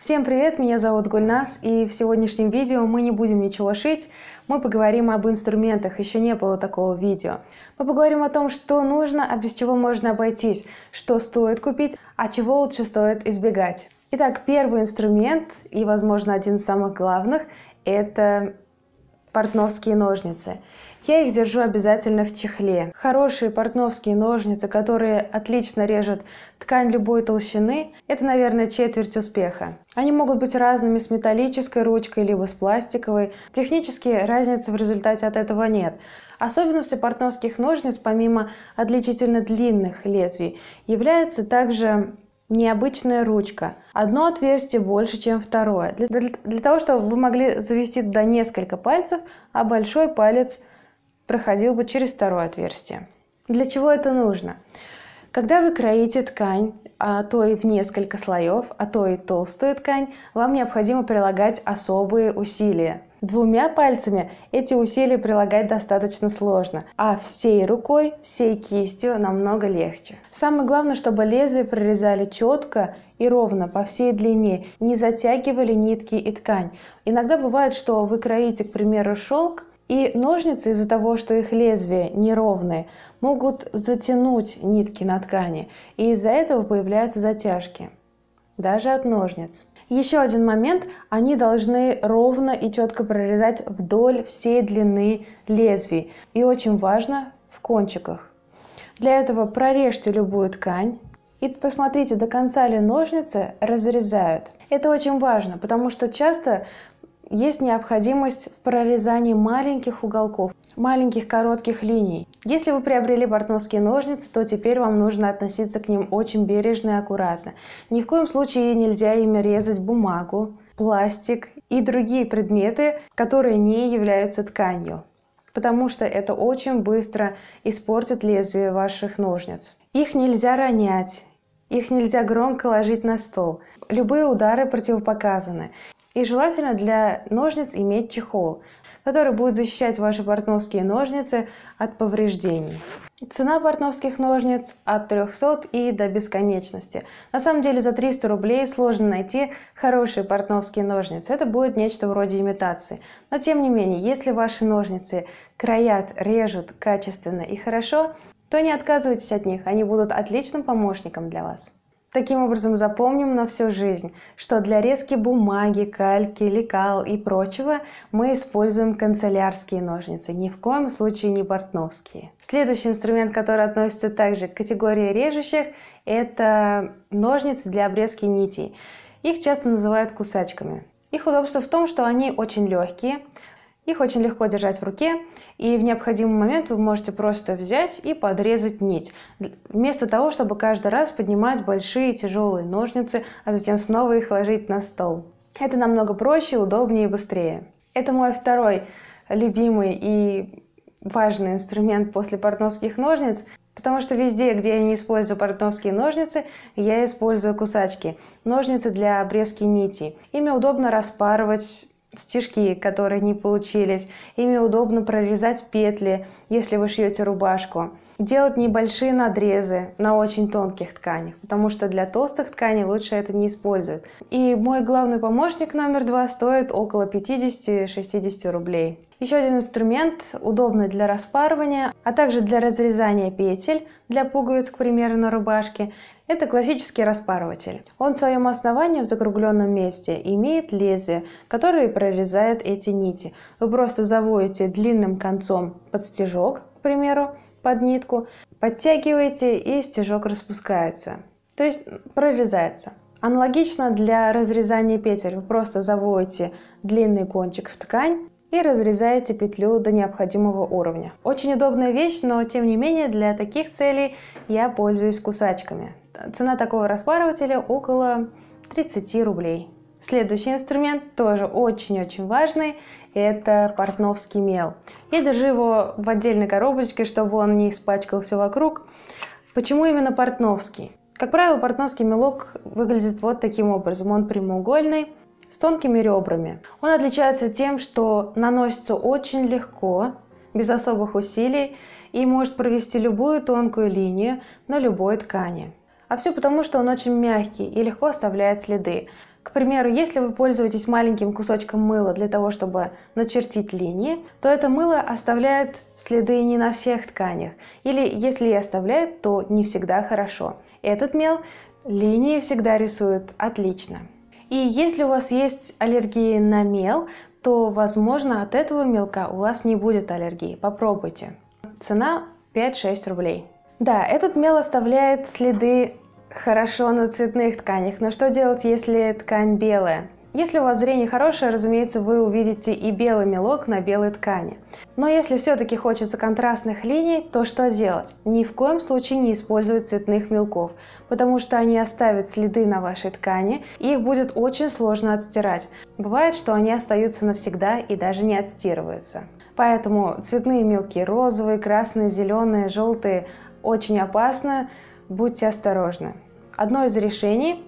Всем привет, меня зовут Гульнас, и в сегодняшнем видео мы не будем ничего шить, мы поговорим об инструментах, еще не было такого видео. Мы поговорим о том, что нужно, а без чего можно обойтись, что стоит купить, а чего лучше стоит избегать. Итак, первый инструмент, и, возможно, один из самых главных, это портновские ножницы. Я их держу обязательно в чехле. Хорошие портновские ножницы, которые отлично режут ткань любой толщины, это, наверное, четверть успеха. Они могут быть разными с металлической ручкой, либо с пластиковой. Технически разницы в результате от этого нет. Особенностью портновских ножниц, помимо отличительно длинных лезвий, является также необычная ручка. Одно отверстие больше, чем второе. Для, для, для того, чтобы вы могли завести туда несколько пальцев, а большой палец проходил бы через второе отверстие. Для чего это нужно? Когда вы кроите ткань, а то и в несколько слоев, а то и толстую ткань, вам необходимо прилагать особые усилия. Двумя пальцами эти усилия прилагать достаточно сложно, а всей рукой, всей кистью намного легче. Самое главное, чтобы лезвие прорезали четко и ровно по всей длине, не затягивали нитки и ткань. Иногда бывает, что вы кроите, к примеру, шелк, и ножницы из-за того, что их лезвия неровные, могут затянуть нитки на ткани, и из-за этого появляются затяжки, даже от ножниц. Еще один момент, они должны ровно и четко прорезать вдоль всей длины лезвий. И очень важно в кончиках. Для этого прорежьте любую ткань и посмотрите, до конца ли ножницы разрезают. Это очень важно, потому что часто есть необходимость в прорезании маленьких уголков, маленьких коротких линий. Если вы приобрели портновские ножницы, то теперь вам нужно относиться к ним очень бережно и аккуратно. Ни в коем случае нельзя ими резать бумагу, пластик и другие предметы, которые не являются тканью потому что это очень быстро испортит лезвие ваших ножниц. Их нельзя ронять, их нельзя громко ложить на стол. Любые удары противопоказаны. И желательно для ножниц иметь чехол, который будет защищать ваши портновские ножницы от повреждений. Цена портновских ножниц от 300 и до бесконечности. На самом деле за 300 рублей сложно найти хорошие портновские ножницы. Это будет нечто вроде имитации. Но тем не менее, если ваши ножницы краят, режут качественно и хорошо, то не отказывайтесь от них, они будут отличным помощником для вас. Таким образом запомним на всю жизнь, что для резки бумаги, кальки, лекал и прочего мы используем канцелярские ножницы, ни в коем случае не портновские. Следующий инструмент, который относится также к категории режущих, это ножницы для обрезки нитей. Их часто называют кусачками. Их удобство в том, что они очень легкие, их очень легко держать в руке, и в необходимый момент вы можете просто взять и подрезать нить, вместо того, чтобы каждый раз поднимать большие тяжелые ножницы, а затем снова их ложить на стол. Это намного проще, удобнее и быстрее. Это мой второй любимый и важный инструмент после портновских ножниц, потому что везде, где я не использую портновские ножницы, я использую кусачки, ножницы для обрезки нити Ими удобно распарывать стежки, которые не получились. Ими удобно прорезать петли, если вы шьете рубашку. Делать небольшие надрезы на очень тонких тканях, потому что для толстых тканей лучше это не использовать. И мой главный помощник номер два стоит около 50-60 рублей. Еще один инструмент, удобный для распарывания, а также для разрезания петель для пуговиц, к примеру, на рубашке, это классический распарыватель. Он в своем основании в закругленном месте имеет лезвие, которое прорезает эти нити. Вы просто заводите длинным концом под стежок, к примеру, под нитку, подтягиваете и стежок распускается, то есть прорезается. Аналогично для разрезания петель вы просто заводите длинный кончик в ткань, и разрезаете петлю до необходимого уровня. Очень удобная вещь, но тем не менее для таких целей я пользуюсь кусачками. Цена такого распарывателя около 30 рублей. Следующий инструмент тоже очень-очень важный, это портновский мел. Я держу его в отдельной коробочке, чтобы он не испачкался вокруг. Почему именно портновский? Как правило, портновский мелок выглядит вот таким образом. Он прямоугольный, с тонкими ребрами. Он отличается тем, что наносится очень легко, без особых усилий, и может провести любую тонкую линию на любой ткани. А все потому, что он очень мягкий и легко оставляет следы. К примеру, если вы пользуетесь маленьким кусочком мыла для того, чтобы начертить линии, то это мыло оставляет следы не на всех тканях. Или если и оставляет, то не всегда хорошо. Этот мел линии всегда рисует отлично. И если у вас есть аллергии на мел, то, возможно, от этого мелка у вас не будет аллергии. Попробуйте. Цена 5-6 рублей. Да, этот мел оставляет следы хорошо на цветных тканях, но что делать, если ткань белая? Если у вас зрение хорошее, разумеется, вы увидите и белый мелок на белой ткани. Но если все-таки хочется контрастных линий, то что делать? Ни в коем случае не использовать цветных мелков, потому что они оставят следы на вашей ткани, и их будет очень сложно отстирать. Бывает, что они остаются навсегда и даже не отстирываются. Поэтому цветные мелки розовые, красные, зеленые, желтые очень опасны. будьте осторожны. Одно из решений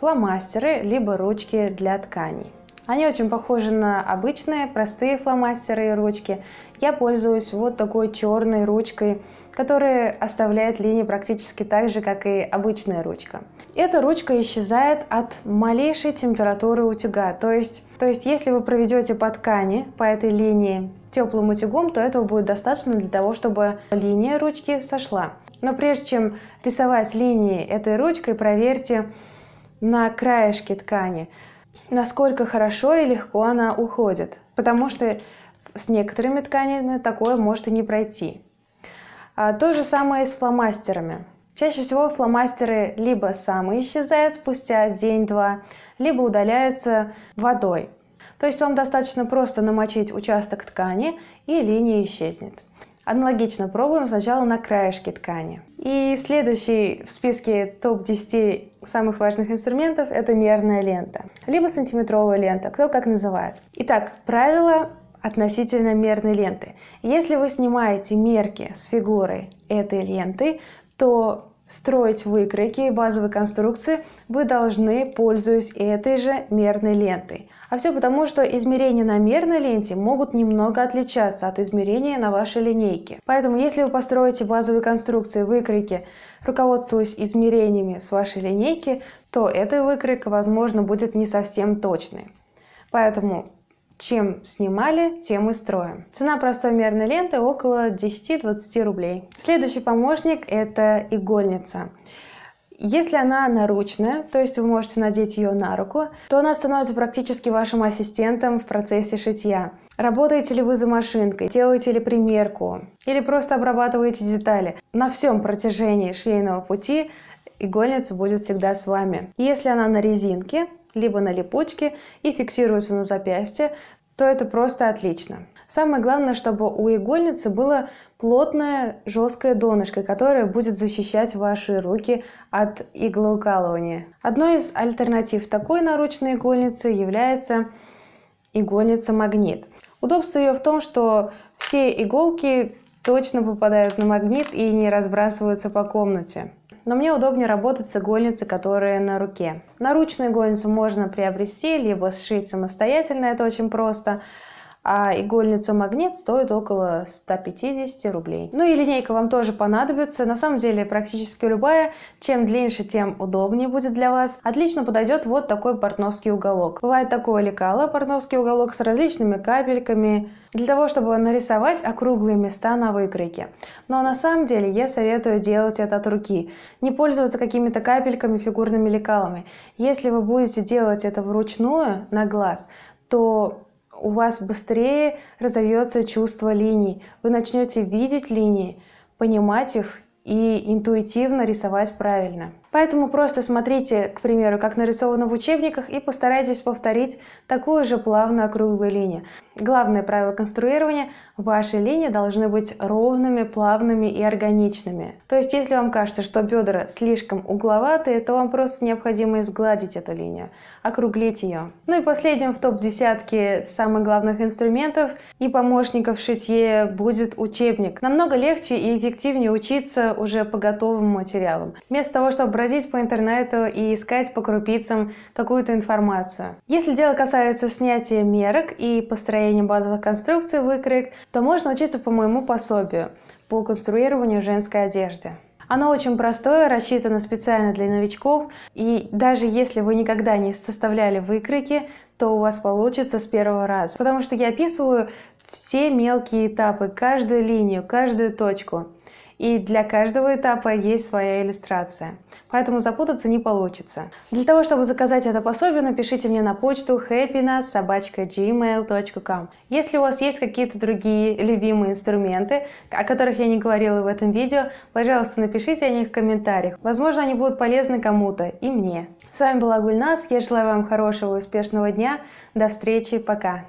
фломастеры, либо ручки для тканей. Они очень похожи на обычные, простые фломастеры и ручки. Я пользуюсь вот такой черной ручкой, которая оставляет линии практически так же, как и обычная ручка. Эта ручка исчезает от малейшей температуры утюга. То есть, то есть если вы проведете по ткани, по этой линии, теплым утюгом, то этого будет достаточно для того, чтобы линия ручки сошла. Но прежде чем рисовать линии этой ручкой, проверьте, на краешке ткани, насколько хорошо и легко она уходит, потому что с некоторыми тканями такое может и не пройти. А, то же самое и с фломастерами. Чаще всего фломастеры либо сами исчезают спустя день-два, либо удаляются водой. То есть вам достаточно просто намочить участок ткани и линия исчезнет. Аналогично пробуем сначала на краешке ткани. И следующий в списке топ-10 самых важных инструментов – это мерная лента, либо сантиметровая лента, кто как называет. Итак, правило относительно мерной ленты. Если вы снимаете мерки с фигурой этой ленты, то Строить выкройки и базовые конструкции вы должны, пользуясь этой же мерной лентой. А все потому, что измерения на мерной ленте могут немного отличаться от измерения на вашей линейке. Поэтому, если вы построите базовые конструкции выкройки, руководствуясь измерениями с вашей линейки, то эта выкройка, возможно, будет не совсем точной. Поэтому чем снимали, тем и строим. Цена простой мерной ленты около 10-20 рублей. Следующий помощник – это игольница. Если она наручная, то есть вы можете надеть ее на руку, то она становится практически вашим ассистентом в процессе шитья. Работаете ли вы за машинкой, делаете ли примерку или просто обрабатываете детали. На всем протяжении швейного пути игольница будет всегда с вами. Если она на резинке, либо на липучке и фиксируется на запястье, то это просто отлично. Самое главное, чтобы у игольницы было плотное жесткое донышко, которое будет защищать ваши руки от иглоукалывания. Одной из альтернатив такой наручной игольницы является игольница-магнит. Удобство ее в том, что все иголки точно попадают на магнит и не разбрасываются по комнате но мне удобнее работать с игольницы, которые на руке. Наручную игольницу можно приобрести, либо сшить самостоятельно, это очень просто а игольница-магнит стоит около 150 рублей. Ну и линейка вам тоже понадобится, на самом деле практически любая, чем длиннее, тем удобнее будет для вас. Отлично подойдет вот такой портновский уголок. Бывает такое лекало, портновский уголок с различными капельками, для того, чтобы нарисовать округлые места на выкройке. Но на самом деле я советую делать это от руки, не пользоваться какими-то капельками, фигурными лекалами. Если вы будете делать это вручную, на глаз, то у вас быстрее разовьется чувство линий. Вы начнете видеть линии, понимать их и интуитивно рисовать правильно. Поэтому просто смотрите, к примеру, как нарисовано в учебниках и постарайтесь повторить такую же плавную округлую линию. Главное правило конструирования – ваши линии должны быть ровными, плавными и органичными. То есть, если вам кажется, что бедра слишком угловатые, то вам просто необходимо изгладить эту линию, округлить ее. Ну и последним в топ десятки самых главных инструментов и помощников в шитье будет учебник. Намного легче и эффективнее учиться уже по готовым материалам. Вместо того, чтобы бродить по интернету и искать по крупицам какую-то информацию. Если дело касается снятия мерок и построения базовых конструкций выкроек, то можно учиться по моему пособию по конструированию женской одежды. Оно очень простое, рассчитано специально для новичков, и даже если вы никогда не составляли выкройки, то у вас получится с первого раза, потому что я описываю все мелкие этапы, каждую линию, каждую точку и для каждого этапа есть своя иллюстрация, поэтому запутаться не получится. Для того, чтобы заказать это пособие, напишите мне на почту happiness.gmail.com. Если у вас есть какие-то другие любимые инструменты, о которых я не говорила в этом видео, пожалуйста, напишите о них в комментариях. Возможно, они будут полезны кому-то и мне. С вами была Гульнас, я желаю вам хорошего и успешного дня, до встречи, пока!